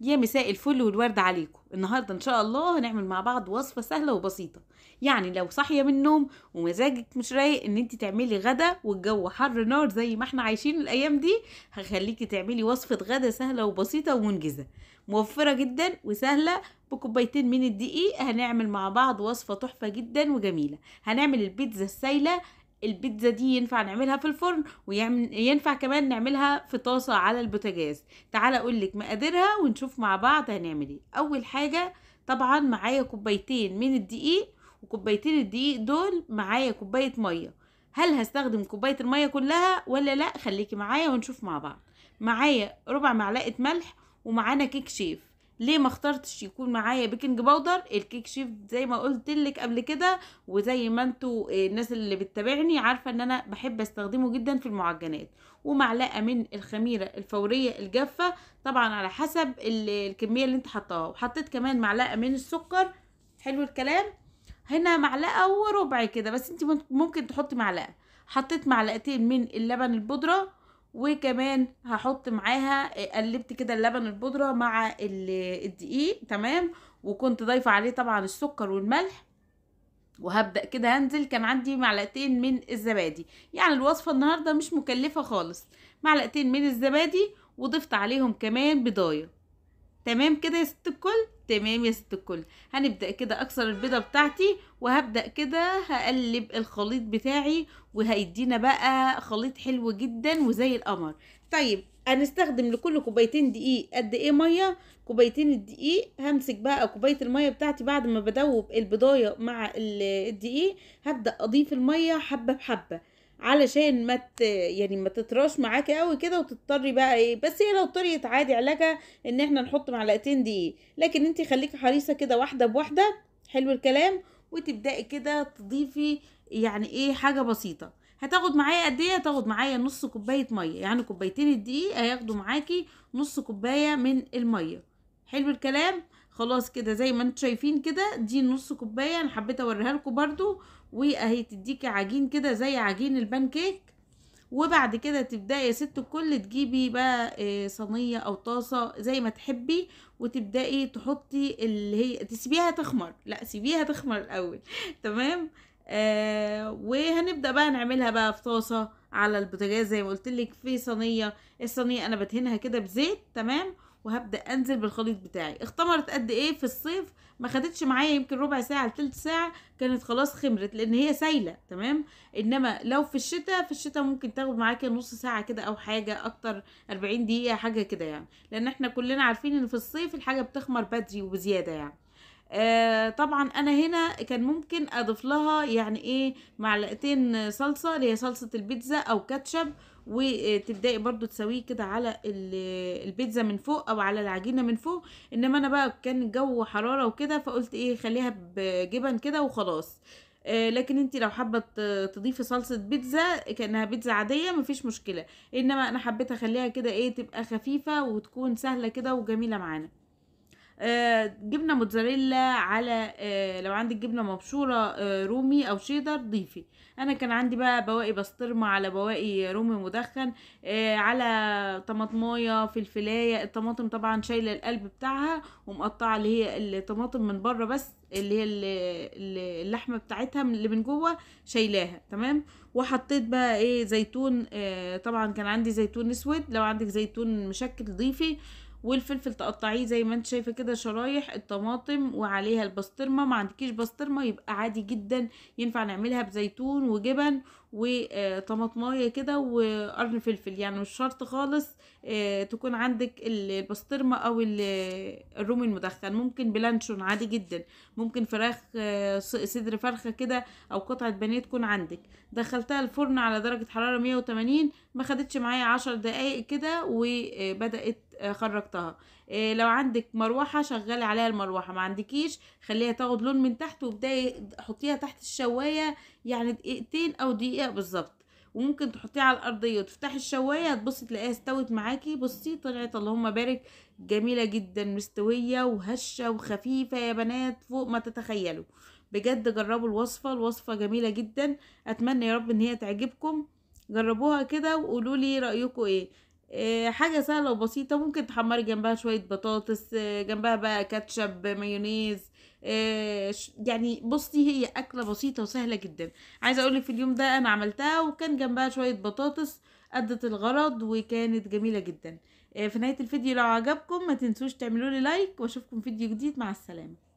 يا مساء الفل والورد عليكم النهارده ان شاء الله هنعمل مع بعض وصفه سهله وبسيطه يعني لو صاحيه من النوم ومزاجك مش رايق ان انت تعملي غدا والجو حر نار زي ما احنا عايشين الايام دي هخليكي تعملي وصفه غدا سهله وبسيطه ومنجزه موفره جدا وسهله بكوبايتين من الدقيق هنعمل مع بعض وصفه تحفه جدا وجميله هنعمل البيتزا السايله البيتزا دي ينفع نعملها في الفرن وينفع كمان نعملها في طاسة على البوتاجاز تعالى اقولك مقاديرها ونشوف مع بعض هنعمل ايه اول حاجة طبعا معايا كوبايتين من الدقيق وكوبايتين الدقيق دول معايا كوباية مية هل هستخدم كوباية المية كلها ولا لا خليكي معايا ونشوف مع بعض معايا ربع معلقة ملح ومعانا كيك شيف ليه ما اخترتش يكون معايا بيكنج باودر الكيك شيف زي ما قلت لك قبل كده وزي ما انتوا آه، الناس اللي بتتابعني عارفه ان انا بحب استخدمه جدا في المعجنات ومعلقه من الخميره الفوريه الجافه طبعا على حسب الكميه اللي انت حطاها وحطيت كمان معلقه من السكر حلو الكلام هنا معلقه وربع كده بس انت ممكن تحطي معلقه حطيت معلقتين من اللبن البودره وكمان هحط معاها آه، قلبت كده اللبن البودرة مع الدقيق تمام وكنت ضايفة عليه طبعا السكر والملح وهبدأ كده هنزل كان عندي معلقتين من الزبادي يعني الوصفة النهاردة مش مكلفة خالص معلقتين من الزبادي وضفت عليهم كمان بضايه تمام كده يا ست الكل تمام يا ست الكل هنبدأ كده اكسر البيضة بتاعتي وهبدأ كده هقلب الخليط بتاعي وهيدينا بقى خليط حلو جدا وزي القمر طيب هنستخدم لكل كوبايتين دقيق قد ايه ميه كوبايتين الدقيق همسك بقى كوبايه الميه بتاعتي بعد ما بدوب البضايه مع الدقيق هبدا اضيف الميه حبه بحبه علشان ما مت يعني ما تطراش معاكي قوي كده وتضطري بقى ايه بس هي لو طريت عادي علاجها ان احنا نحط معلقتين دقيق لكن انت خليكي حريصه كده واحده بواحده حلو الكلام وتبداي كده تضيفي يعني ايه حاجه بسيطه هتاخد معايا قد ايه هتاخد معايا نص كوبايه ميه يعني كوبايتين الدقيق هياخدوا معاكي نص كوبايه من الميه حلو الكلام خلاص كده زي ما انتوا شايفين كده دي نص كوبايه انا حبيت اوريها لكم برده واهي تديكي عجين كده زي عجين البان كيك وبعد كده تبداي يا ست الكل تجيبي بقى آه، صينيه او طاسه زي ما تحبي وتبداي تحطي اللي هي تسيبيها تخمر لا سيبيها تخمر الاول تمام آه وهنبدا بقى نعملها بقى في طاسه على البوتاجاز زي ما قلت لك في صينيه الصينيه انا بدهنها كده بزيت تمام وهبدا انزل بالخليط بتاعي اختمرت قد ايه في الصيف ما خدتش معايا يمكن ربع ساعه لثلث ساعه كانت خلاص خمرت لان هي سايله تمام انما لو في الشتاء في الشتاء ممكن تاخد معاكي نص ساعه كده او حاجه اكتر 40 دقيقه حاجه كده يعني لان احنا كلنا عارفين ان في الصيف الحاجه بتخمر بدري وبزياده يعني آه طبعا انا هنا كان ممكن اضيف لها يعني ايه معلقتين صلصه اللي هي صلصه البيتزا او كاتشب وتبداي برضو تسويه كده على البيتزا من فوق او على العجينه من فوق انما انا بقى كان الجو حراره وكده فقلت ايه خليها بجبن كده وخلاص آه، لكن انت لو حابه تضيفي صلصه بيتزا كانها بيتزا عاديه مفيش مشكله انما انا حبيت اخليها كده ايه تبقى خفيفه وتكون سهله كده وجميله معانا آه، جبنه موتزاريلا على آه، لو عندك جبنه مبشوره آه، رومي او شيدر ضيفي انا كان عندي بقى بواقي بسطرمه على بواقي رومي مدخن على طماطمايه فلفلايه الطماطم طبعا شايله القلب بتاعها ومقطعه اللي هي الطماطم من بره بس اللي هي اللحمه بتاعتها اللي من جوه شايلاها تمام وحطيت بقى ايه زيتون طبعا كان عندي زيتون اسود لو عندك زيتون مشكل ضيفي والفلفل تقطعيه زي ما انت شايفه كده شرايح الطماطم وعليها البسطرمه ما عندكيش بسطرمه يبقى عادي جدا ينفع نعملها بزيتون وجبن وطماطمايه كده وقرن فلفل يعني مش شرط خالص آه، تكون عندك البسطرمه او الرومي المدخن ممكن بلانشون عادي جدا ممكن فراخ آه، صدر فرخه كده او قطعه بانيه تكون عندك دخلتها الفرن على درجه حراره 180 ما خدتش معايا 10 دقائق كده وبدات آه، خرجتها إيه لو عندك مروحه شغلي عليها المروحه ما عندكيش خليها تاخد لون من تحت وبداي حطيها تحت الشوايه يعني دقيقتين او دقيقه بالظبط وممكن تحطيها على الارضيه وتفتحي الشوايه هتبصي تلاقيها استوت معاكي بصي طلعت اللهم بارك جميله جدا مستويه وهشه وخفيفه يا بنات فوق ما تتخيلوا بجد جربوا الوصفه الوصفه جميله جدا اتمنى يا رب ان هي تعجبكم جربوها كده وقولوا لي رايكم ايه آه، حاجة سهلة وبسيطة ممكن تحمري جنبها شوية بطاطس آه، جنبها بقى كاتشب مايونيز آه، يعني بصي هي أكلة بسيطة وسهلة جدا عايزة أقولك في اليوم ده أنا عملتها وكان جنبها شوية بطاطس أدت الغرض وكانت جميلة جدا في نهاية الفيديو لو عجبكم ما تنسوش تعملوا لايك واشوفكم فيديو جديد مع السلامة